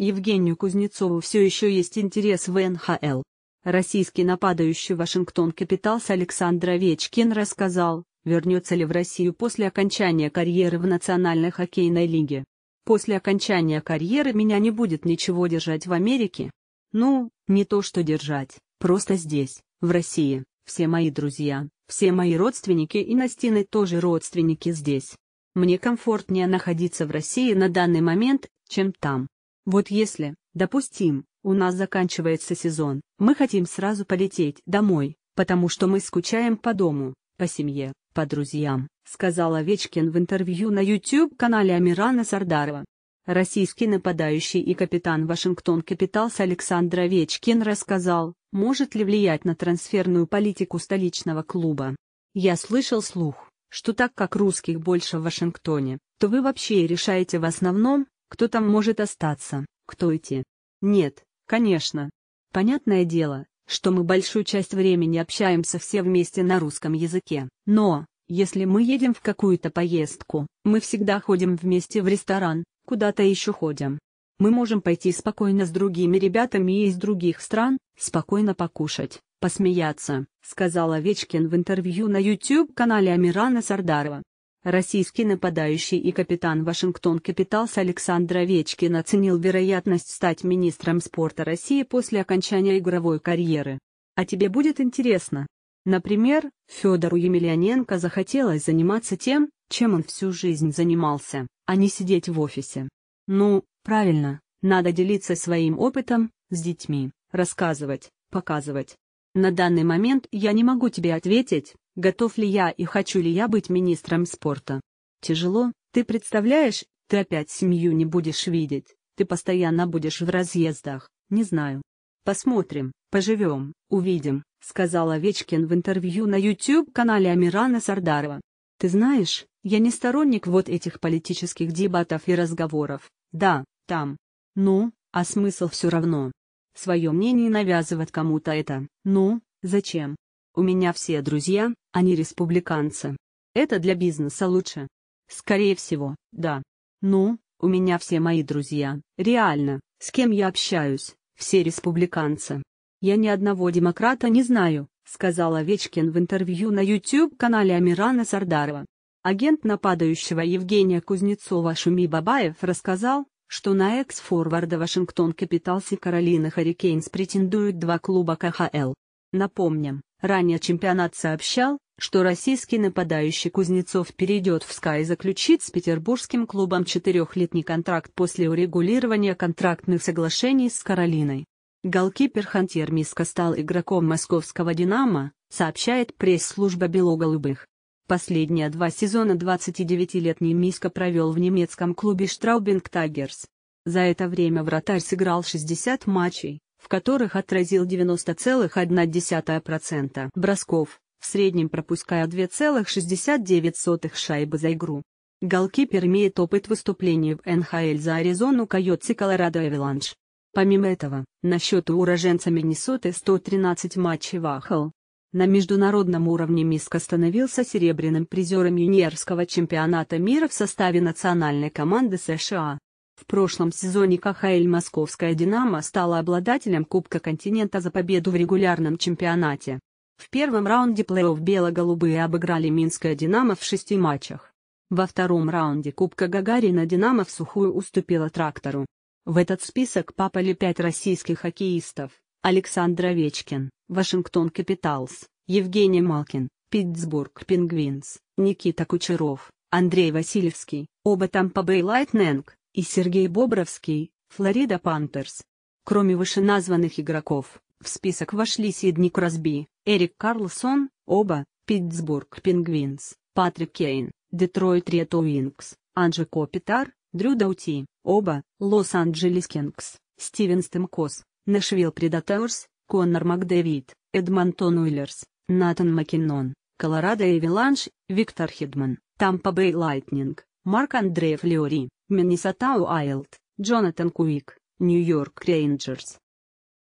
Евгению Кузнецову все еще есть интерес в НХЛ. Российский нападающий Вашингтон Капиталс Александр Овечкин рассказал, вернется ли в Россию после окончания карьеры в Национальной хоккейной лиге. После окончания карьеры меня не будет ничего держать в Америке. Ну, не то что держать, просто здесь, в России, все мои друзья, все мои родственники и Настины тоже родственники здесь. Мне комфортнее находиться в России на данный момент, чем там. Вот если, допустим, у нас заканчивается сезон, мы хотим сразу полететь домой, потому что мы скучаем по дому, по семье, по друзьям, сказал Овечкин в интервью на YouTube-канале Амирана Сардарова. Российский нападающий и капитан Вашингтон Капиталс Александр Овечкин рассказал, может ли влиять на трансферную политику столичного клуба. Я слышал слух, что так как русских больше в Вашингтоне, то вы вообще решаете в основном, кто там может остаться, кто идти? Нет, конечно. Понятное дело, что мы большую часть времени общаемся все вместе на русском языке. Но, если мы едем в какую-то поездку, мы всегда ходим вместе в ресторан, куда-то еще ходим. Мы можем пойти спокойно с другими ребятами из других стран, спокойно покушать, посмеяться, сказал Овечкин в интервью на YouTube-канале Амирана Сардарова. Российский нападающий и капитан Вашингтон Капиталс Александр Овечкин оценил вероятность стать министром спорта России после окончания игровой карьеры. А тебе будет интересно. Например, Федору Емельяненко захотелось заниматься тем, чем он всю жизнь занимался, а не сидеть в офисе. Ну, правильно, надо делиться своим опытом, с детьми, рассказывать, показывать. На данный момент я не могу тебе ответить, готов ли я и хочу ли я быть министром спорта. Тяжело, ты представляешь, ты опять семью не будешь видеть, ты постоянно будешь в разъездах, не знаю. Посмотрим, поживем, увидим, сказал Овечкин в интервью на YouTube-канале Амирана Сардарова. Ты знаешь, я не сторонник вот этих политических дебатов и разговоров, да, там. Ну, а смысл все равно. Свое мнение навязывать кому-то это, ну, зачем? У меня все друзья, они а республиканцы. Это для бизнеса лучше. Скорее всего, да. Ну, у меня все мои друзья, реально, с кем я общаюсь, все республиканцы. Я ни одного демократа не знаю, сказал Овечкин в интервью на YouTube-канале Амирана Сардарова. Агент нападающего Евгения Кузнецова Шуми Бабаев рассказал, что на экс-форварда Вашингтон Капиталс и Каролина Харрикейнс претендуют два клуба КХЛ. Напомним, Ранее чемпионат сообщал, что российский нападающий Кузнецов перейдет в СКА и заключит с петербургским клубом четырехлетний контракт после урегулирования контрактных соглашений с Каролиной. Голкипер Хантер Миска стал игроком московского «Динамо», сообщает пресс-служба «Белоголубых». Последние два сезона 29-летний Миска провел в немецком клубе «Штраубинг Тагерс». За это время вратарь сыграл 60 матчей, в которых отразил 90,1% бросков, в среднем пропуская 2,69 шайбы за игру. Голкипер имеет опыт выступлений в НХЛ за Аризону Койотс и Колорадо Эвеланж. Помимо этого, на счету уроженца Миннесоты 113 матчей вахал. На международном уровне миск становился серебряным призером юниорского чемпионата мира в составе национальной команды США. В прошлом сезоне КХЛ «Московская «Динамо» стала обладателем Кубка континента за победу в регулярном чемпионате. В первом раунде плей-офф бело-голубые обыграли «Минское «Динамо» в шести матчах. Во втором раунде Кубка Гагарина «Динамо» в сухую уступила «Трактору». В этот список попали пять российских хоккеистов – Александр Овечкин, Вашингтон Капиталс, Евгений Малкин, Питтсбург Пингвинс, Никита Кучеров, Андрей Васильевский, оба Тампа Бэй Лайтнинг, и Сергей Бобровский, Флорида Пантерс. Кроме вышеназванных игроков, в список вошли Сидни Кросби, Эрик Карлсон, оба, Питтсбург Пингвинс, Патрик Кейн, Детройт Рето Уинкс, Анджи Копитар, Дрю Даути, оба, Лос-Анджелес Кингс, Стивен Стемкос, Нэшвилл Предатеурс, Коннор Макдэвид, Эдмонтон Уиллерс, Натан Маккинон, Колорадо Эвиланш, Виктор Хидман, Тампа Бэй Лайтнинг, Марк Андреев Леори. Minnesota Wild, Jonathan Quick, New York Rangers.